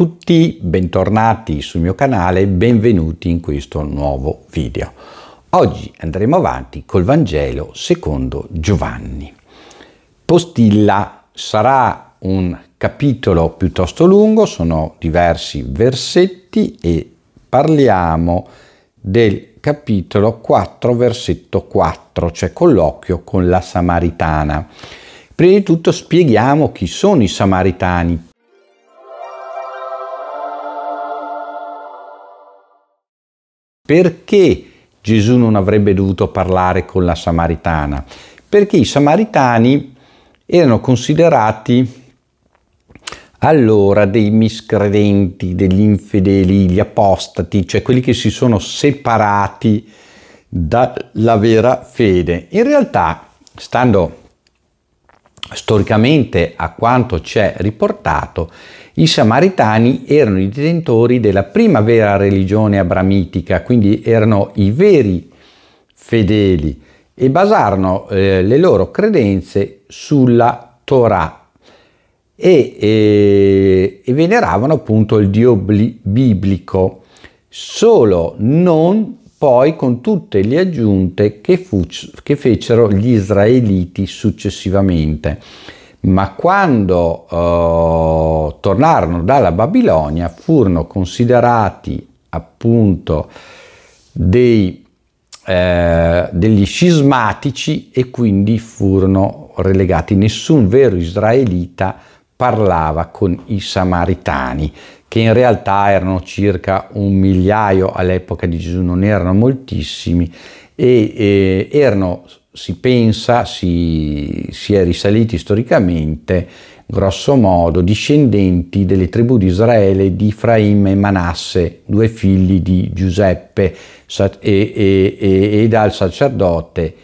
tutti, bentornati sul mio canale, benvenuti in questo nuovo video. Oggi andremo avanti col Vangelo secondo Giovanni. Postilla sarà un capitolo piuttosto lungo, sono diversi versetti e parliamo del capitolo 4 versetto 4, cioè colloquio con la Samaritana. Prima di tutto spieghiamo chi sono i Samaritani, Perché Gesù non avrebbe dovuto parlare con la Samaritana? Perché i Samaritani erano considerati allora dei miscredenti, degli infedeli, gli apostati, cioè quelli che si sono separati dalla vera fede. In realtà, stando Storicamente, a quanto ci è riportato, i Samaritani erano i detentori della prima vera religione abramitica, quindi erano i veri fedeli e basarono eh, le loro credenze sulla Torah e, e, e veneravano appunto il Dio biblico, solo non poi con tutte le aggiunte che, fu, che fecero gli israeliti successivamente. Ma quando eh, tornarono dalla Babilonia furono considerati appunto dei, eh, degli scismatici e quindi furono relegati. Nessun vero israelita parlava con i samaritani, che in realtà erano circa un migliaio all'epoca di Gesù, non erano moltissimi, e, e erano, si pensa, si, si è risaliti storicamente, grosso modo, discendenti delle tribù di Israele di Efraim e Manasse, due figli di Giuseppe e, e, e, e dal sacerdote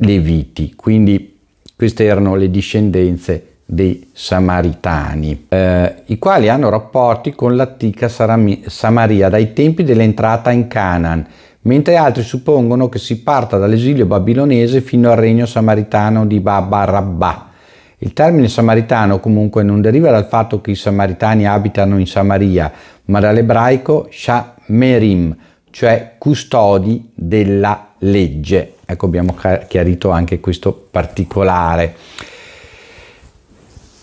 Leviti. Quindi queste erano le discendenze dei Samaritani, eh, i quali hanno rapporti con l'antica Samaria dai tempi dell'entrata in Canaan, mentre altri suppongono che si parta dall'esilio babilonese fino al regno samaritano di Baba Rabbah. Il termine samaritano comunque non deriva dal fatto che i samaritani abitano in Samaria, ma dall'ebraico shamerim, cioè custodi della legge. Ecco, abbiamo chiarito anche questo particolare.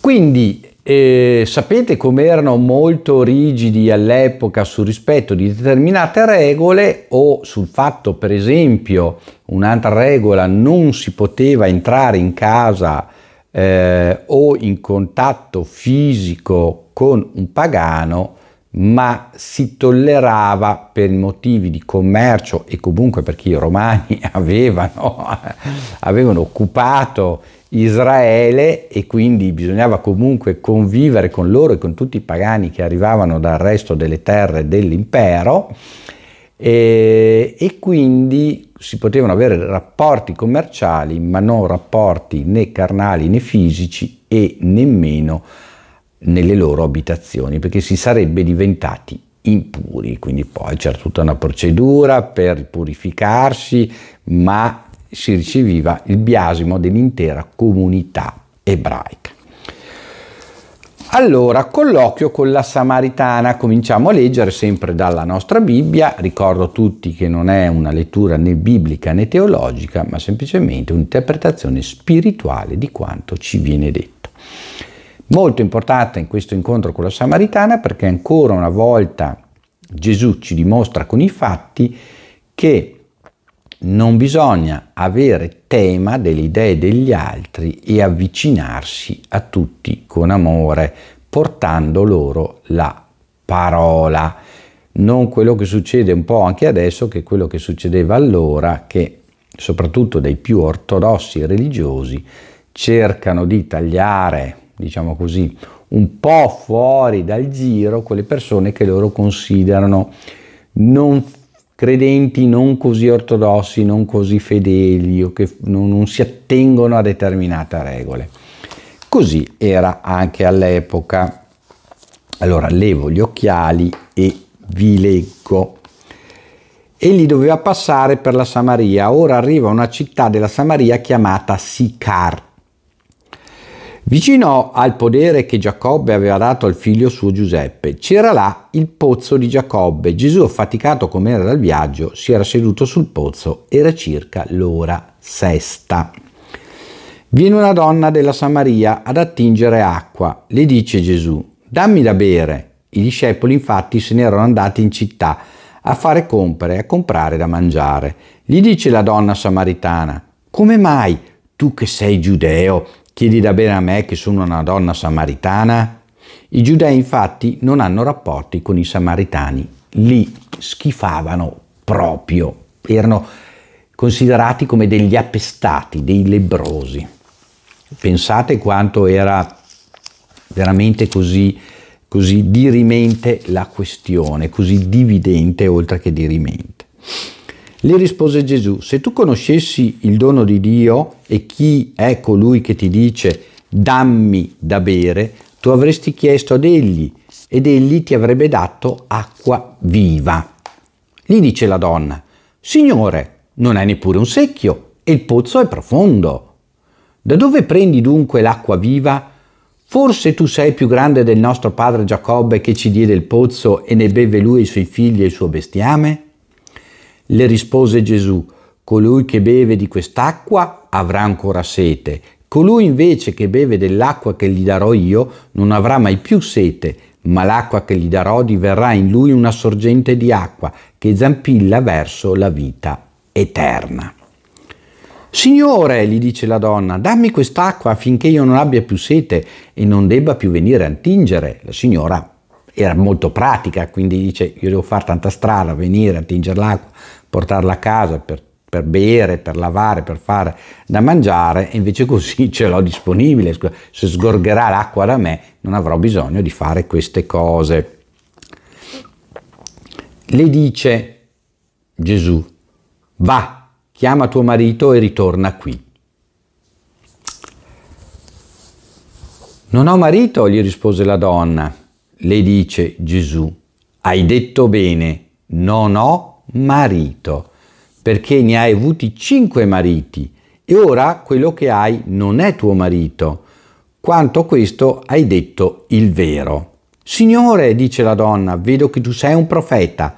Quindi eh, sapete come erano molto rigidi all'epoca sul rispetto di determinate regole o sul fatto, per esempio, un'altra regola non si poteva entrare in casa eh, o in contatto fisico con un pagano, ma si tollerava per motivi di commercio e comunque perché i romani avevano, avevano occupato Israele e quindi bisognava comunque convivere con loro e con tutti i pagani che arrivavano dal resto delle terre dell'impero e, e quindi si potevano avere rapporti commerciali ma non rapporti né carnali né fisici e nemmeno nelle loro abitazioni perché si sarebbe diventati impuri quindi poi c'era tutta una procedura per purificarsi ma si riceviva il biasimo dell'intera comunità ebraica. Allora, colloquio con la Samaritana, cominciamo a leggere sempre dalla nostra Bibbia, ricordo a tutti che non è una lettura né biblica né teologica, ma semplicemente un'interpretazione spirituale di quanto ci viene detto. Molto importante in questo incontro con la Samaritana perché ancora una volta Gesù ci dimostra con i fatti che non bisogna avere tema delle idee degli altri e avvicinarsi a tutti con amore, portando loro la parola. Non quello che succede un po' anche adesso, che quello che succedeva allora, che soprattutto dei più ortodossi religiosi cercano di tagliare, diciamo così, un po' fuori dal giro quelle persone che loro considerano non credenti non così ortodossi, non così fedeli o che non, non si attengono a determinate regole. Così era anche all'epoca. Allora levo gli occhiali e vi leggo. Egli doveva passare per la Samaria, ora arriva una città della Samaria chiamata Sicar Vicino al podere che Giacobbe aveva dato al figlio suo Giuseppe, c'era là il pozzo di Giacobbe. Gesù, affaticato com'era dal viaggio, si era seduto sul pozzo. Era circa l'ora sesta. Viene una donna della Samaria ad attingere acqua. Le dice Gesù, dammi da bere. I discepoli infatti se ne erano andati in città a fare compere e a comprare da mangiare. Gli dice la donna samaritana, come mai tu che sei giudeo Chiedi da bere a me che sono una donna samaritana? I giudei infatti non hanno rapporti con i samaritani, li schifavano proprio, erano considerati come degli appestati, dei lebrosi. Pensate quanto era veramente così, così dirimente la questione, così dividente oltre che dirimente. Gli rispose Gesù, se tu conoscessi il dono di Dio e chi è colui che ti dice dammi da bere, tu avresti chiesto ad egli ed egli ti avrebbe dato acqua viva. Gli dice la donna, Signore, non è neppure un secchio e il pozzo è profondo. Da dove prendi dunque l'acqua viva? Forse tu sei più grande del nostro padre Giacobbe che ci diede il pozzo e ne beve lui e i suoi figli e il suo bestiame? Le rispose Gesù, colui che beve di quest'acqua avrà ancora sete, colui invece che beve dell'acqua che gli darò io non avrà mai più sete, ma l'acqua che gli darò diverrà in lui una sorgente di acqua che zampilla verso la vita eterna. Signore, gli dice la donna, dammi quest'acqua affinché io non abbia più sete e non debba più venire a tingere. La signora era molto pratica, quindi dice io devo fare tanta strada, venire, attingere l'acqua, portarla a casa per, per bere, per lavare, per fare da mangiare, e invece così ce l'ho disponibile, se sgorgerà l'acqua da me non avrò bisogno di fare queste cose. Le dice Gesù, va, chiama tuo marito e ritorna qui. Non ho marito, gli rispose la donna le dice Gesù, hai detto bene, non ho marito, perché ne hai avuti cinque mariti e ora quello che hai non è tuo marito, quanto a questo hai detto il vero. Signore, dice la donna, vedo che tu sei un profeta.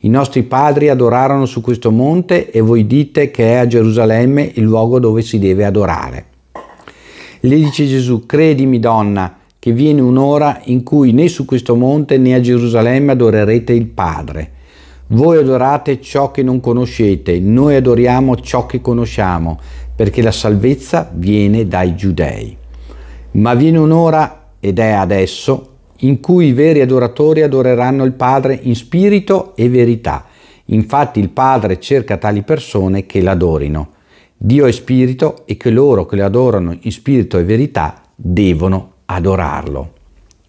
I nostri padri adorarono su questo monte e voi dite che è a Gerusalemme il luogo dove si deve adorare. Le dice Gesù, credimi donna, che viene un'ora in cui né su questo monte né a Gerusalemme adorerete il Padre. Voi adorate ciò che non conoscete, noi adoriamo ciò che conosciamo, perché la salvezza viene dai giudei. Ma viene un'ora, ed è adesso, in cui i veri adoratori adoreranno il Padre in spirito e verità. Infatti il Padre cerca tali persone che l'adorino. Dio è spirito e che loro che lo adorano in spirito e verità devono adorare adorarlo.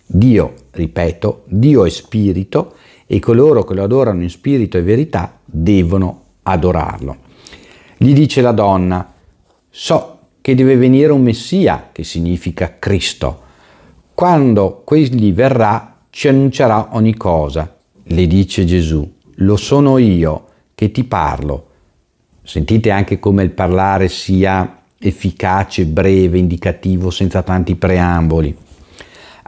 Dio, ripeto, Dio è spirito e coloro che lo adorano in spirito e verità devono adorarlo. Gli dice la donna, so che deve venire un Messia, che significa Cristo. Quando quegli verrà ci annuncerà ogni cosa, le dice Gesù, lo sono io che ti parlo. Sentite anche come il parlare sia efficace, breve, indicativo, senza tanti preamboli.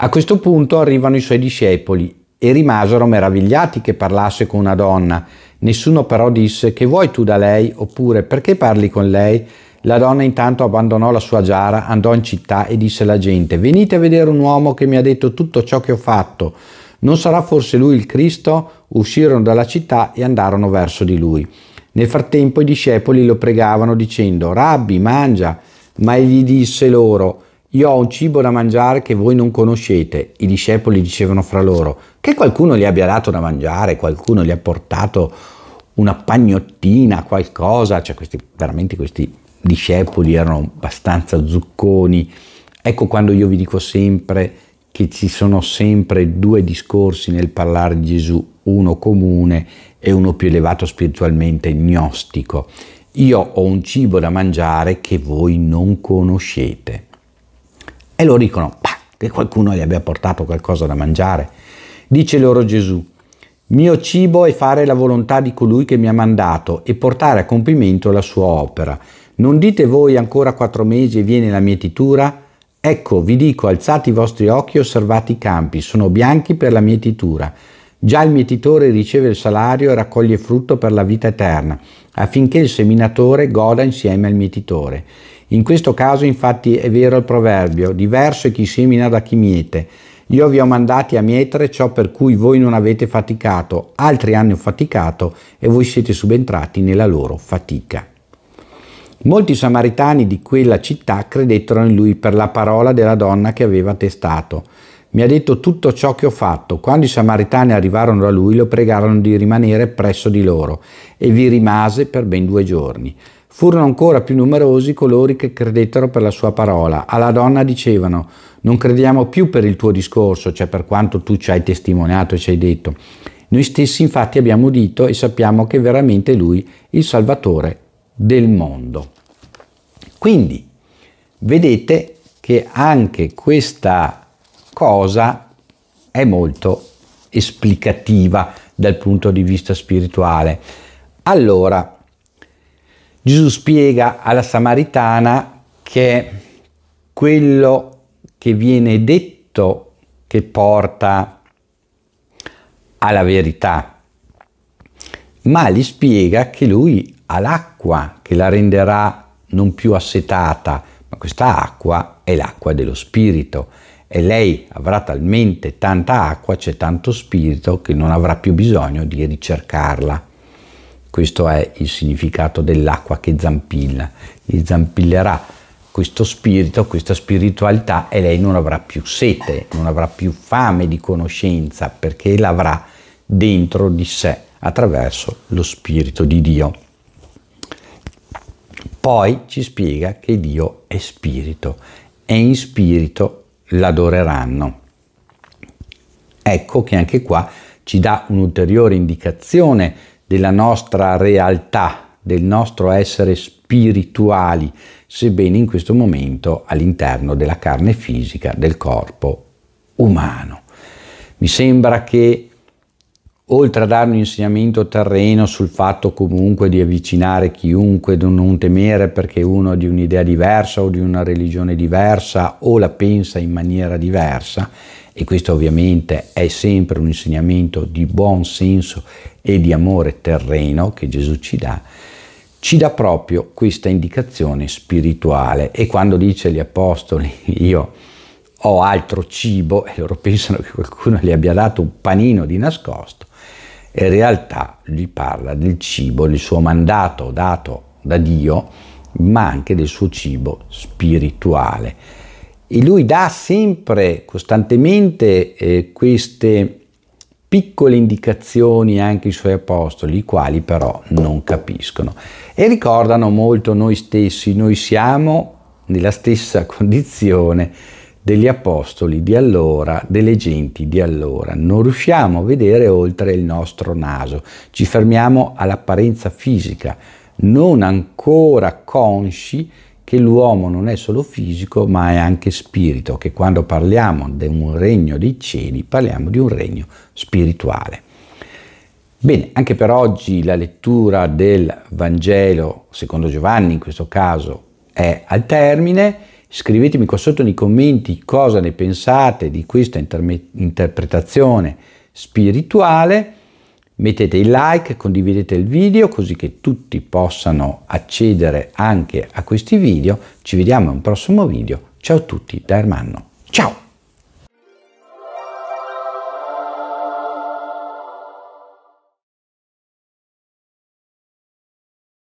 A questo punto arrivano i suoi discepoli e rimasero meravigliati che parlasse con una donna. Nessuno però disse che vuoi tu da lei oppure perché parli con lei? La donna intanto abbandonò la sua giara, andò in città e disse alla gente venite a vedere un uomo che mi ha detto tutto ciò che ho fatto. Non sarà forse lui il Cristo? Uscirono dalla città e andarono verso di lui. Nel frattempo i discepoli lo pregavano dicendo, Rabbi, mangia. Ma egli disse loro, io ho un cibo da mangiare che voi non conoscete. I discepoli dicevano fra loro, che qualcuno gli abbia dato da mangiare, qualcuno gli ha portato una pagnottina, qualcosa. Cioè questi, veramente questi discepoli erano abbastanza zucconi. Ecco quando io vi dico sempre che ci sono sempre due discorsi nel parlare di Gesù, uno comune e uno più elevato spiritualmente, gnostico. Io ho un cibo da mangiare che voi non conoscete. E loro dicono, bah, che qualcuno gli abbia portato qualcosa da mangiare. Dice loro Gesù, mio cibo è fare la volontà di colui che mi ha mandato e portare a compimento la sua opera. Non dite voi ancora quattro mesi e viene la mietitura? Ecco, vi dico, alzate i vostri occhi e osservate i campi, sono bianchi per la mietitura. Già il mietitore riceve il salario e raccoglie frutto per la vita eterna, affinché il seminatore goda insieme al mietitore. In questo caso infatti è vero il proverbio, diverso è chi semina da chi miete. Io vi ho mandati a mietere ciò per cui voi non avete faticato, altri hanno faticato e voi siete subentrati nella loro fatica. Molti samaritani di quella città credettero in lui per la parola della donna che aveva testato. Mi ha detto tutto ciò che ho fatto. Quando i samaritani arrivarono a lui, lo pregarono di rimanere presso di loro e vi rimase per ben due giorni. Furono ancora più numerosi coloro che credettero per la sua parola. Alla donna dicevano, non crediamo più per il tuo discorso, cioè per quanto tu ci hai testimoniato e ci hai detto. Noi stessi infatti abbiamo udito e sappiamo che veramente lui, il Salvatore, del mondo. Quindi vedete che anche questa cosa è molto esplicativa dal punto di vista spirituale. Allora, Gesù spiega alla Samaritana che quello che viene detto che porta alla verità, ma gli spiega che lui all'acqua che la renderà non più assetata, ma questa acqua è l'acqua dello spirito e lei avrà talmente tanta acqua, c'è tanto spirito che non avrà più bisogno di ricercarla. Questo è il significato dell'acqua che zampilla, gli zampillerà questo spirito, questa spiritualità e lei non avrà più sete, non avrà più fame di conoscenza perché l'avrà dentro di sé attraverso lo spirito di Dio. Poi ci spiega che Dio è spirito e in spirito l'adoreranno. Ecco che anche qua ci dà un'ulteriore indicazione della nostra realtà, del nostro essere spirituali, sebbene in questo momento all'interno della carne fisica del corpo umano. Mi sembra che oltre a dare un insegnamento terreno sul fatto comunque di avvicinare chiunque, di non temere perché uno di un'idea diversa o di una religione diversa o la pensa in maniera diversa, e questo ovviamente è sempre un insegnamento di buon senso e di amore terreno che Gesù ci dà, ci dà proprio questa indicazione spirituale. E quando dice agli apostoli, io ho altro cibo, e loro pensano che qualcuno gli abbia dato un panino di nascosto, e in realtà gli parla del cibo, del suo mandato dato da Dio, ma anche del suo cibo spirituale. E lui dà sempre, costantemente, eh, queste piccole indicazioni anche ai suoi apostoli, i quali però non capiscono. E ricordano molto noi stessi, noi siamo nella stessa condizione degli apostoli di allora, delle genti di allora. Non riusciamo a vedere oltre il nostro naso, ci fermiamo all'apparenza fisica, non ancora consci che l'uomo non è solo fisico ma è anche spirito, che quando parliamo di un regno dei cieli parliamo di un regno spirituale. Bene, anche per oggi la lettura del Vangelo secondo Giovanni in questo caso è al termine Scrivetemi qua sotto nei commenti cosa ne pensate di questa interme- interpretazione spirituale. Mettete il like, condividete il video così che tutti possano accedere anche a questi video. Ci vediamo in un prossimo video. Ciao a tutti da Ermanno. Ciao!